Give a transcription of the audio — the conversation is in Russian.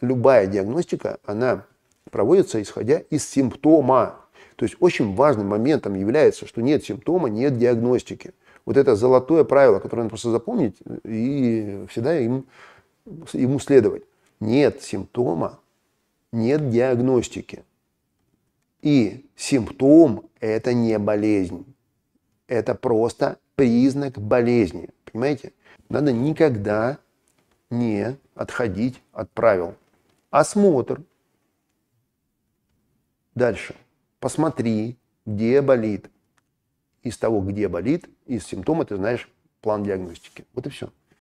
любая диагностика, она проводится исходя из симптома. То есть очень важным моментом является, что нет симптома, нет диагностики. Вот это золотое правило, которое надо просто запомнить и всегда им, ему следовать. Нет симптома, нет диагностики. И симптом – это не болезнь. Это просто признак болезни. Понимаете? Надо никогда не отходить от правил осмотр. Дальше. Посмотри, где болит. Из того, где болит, из симптома ты знаешь план диагностики. Вот и все.